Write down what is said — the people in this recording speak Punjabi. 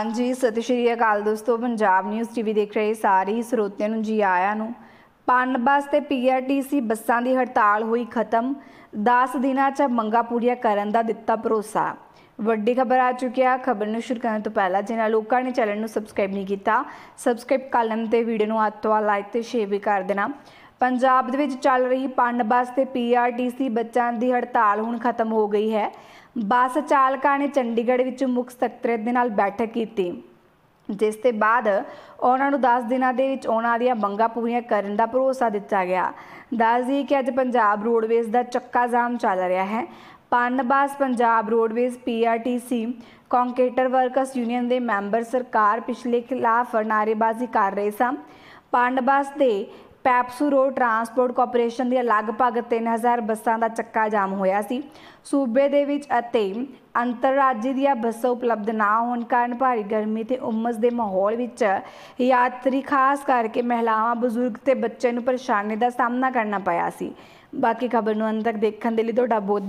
ਹਾਂਜੀ ਸਤਿ ਸ਼੍ਰੀ ਅਕਾਲ ਦੋਸਤੋ ਪੰਜਾਬ ਨਿਊਜ਼ ਟੀਵੀ ਦੇਖ ਰਹੇ ਸਾਰੇ ਸਰੋਤਿਆਂ ਨੂੰ ਜੀ ਆਇਆਂ ਨੂੰ ਬੱਸ ਤੇ ਪੀਆਰਟੀਸੀ ਬੱਸਾਂ ਦੀ ਹੜਤਾਲ ਹੋਈ ਖਤਮ 10 ਦਿਨਾਂ 'ਚ ਮੰਗਾ ਪੂਰੀਆਂ ਕਰਨ ਦਾ ਦਿੱਤਾ ਭਰੋਸਾ ਵੱਡੀ ਖਬਰ ਆ ਚੁੱਕੀ ਆ ਖਬਰ ਨੂੰ ਸ਼ੁਰੂ ਕਰਨ ਤੋਂ ਪਹਿਲਾਂ ਜਿਨ੍ਹਾਂ ਲੋਕਾਂ ਨੇ ਚੈਨਲ ਨੂੰ ਸਬਸਕ੍ਰਾਈਬ ਨਹੀਂ ਕੀਤਾ ਸਬਸਕ੍ਰਾਈਬ ਕਰ ਲੈਣ ਤੇ ਵੀਡੀਓ ਨੂੰ ਹੱਥ ਤੋਂ ਲਾਈਕ ਤੇ ਸ਼ੇਅਰ ਵੀ ਕਰ ਦੇਣਾ ਪੰਜਾਬ ਦੇ ਵਿੱਚ ਚੱਲ ਰਹੀ ਬੱਸ ਤੇ ਪੀਆਰਟੀਸੀ ਬੱਚਾਂ ਦੀ ਹੜਤਾਲ ਹੁਣ ਖਤਮ ਹੋ ਗਈ ਹੈ ਬੱਸ ਚਾਲਕਾਂ ਨੇ ਚੰਡੀਗੜ੍ਹ ਵਿੱਚ ਮੁੱਖ ਸਕੱਤਰੇਤ ਦੇ ਨਾਲ ਬੈਠਕ ਕੀਤੀ ਜਿਸ ਤੇ ਬਾਅਦ ਉਹਨਾਂ ਨੂੰ 10 ਦਿਨਾਂ ਦੇ ਵਿੱਚ ਉਹਨਾਂ ਦੀਆਂ ਮੰਗਾਂ ਪੂਰੀਆਂ ਕਰਨ ਦਾ ਭਰੋਸਾ ਦਿੱਤਾ ਗਿਆ ਦੱਸ ਦਈਏ ਕਿ ਅੱਜ ਪੰਜਾਬ ਰੋਡਵੇਜ਼ ਦਾ ਚੱਕਾ ਜਾਮ ਚੱਲ ਰਿਹਾ ਹੈ Punbus Punjab roadways PRTC contractor workers union ਦੇ ਮੈਂਬਰ ਸਰਕਾਰ ਪਿਛਲੇ ਖਿਲਾਫ ਨਾਰੇਬਾਜ਼ੀ ਕਰ ਰਹੇ ਸਨ ਪਨਬਾਸ ਦੇ ਪੈਪਸੂ ਰੋਡ ਟਰਾਂਸਪੋਰਟ ਕਾਰਪੋਰੇਸ਼ਨ ਦੀਆਂ ਲਗਭਗ 3000 ਬੱਸਾਂ ਦਾ ਚੱਕਾ ਜਾਮ ਹੋਇਆ ਸੀ ਸੂਬੇ ਦੇ ਵਿੱਚ ਅਤੇ ਅੰਤਰਰਾਜੀ ਦੀਆਂ ਬੱਸਾਂ ਉਪਲਬਧ ਨਾ ਹੋਣ ਕਾਰਨ ਭਾਰੀ ਗਰਮੀ ਤੇ ਉਮਸ ਦੇ ਮਾਹੌਲ ਵਿੱਚ ਯਾਤਰੀ ਖਾਸ ਕਰਕੇ ਮਹਿਲਾਵਾਂ ਬਜ਼ੁਰਗ ਤੇ ਬੱਚੇ ਨੂੰ ਪਰੇਸ਼ਾਨੀ ਦਾ ਸਾਹਮਣਾ ਕਰਨਾ ਪਿਆ ਸੀ ਬਾਕੀ ਖਬਰ ਨੂੰ ਅੰਤ ਤੱਕ ਦੇਖਣ ਦੇ ਲਈ ਤੁਹਾਡਾ ਬਹੁਤ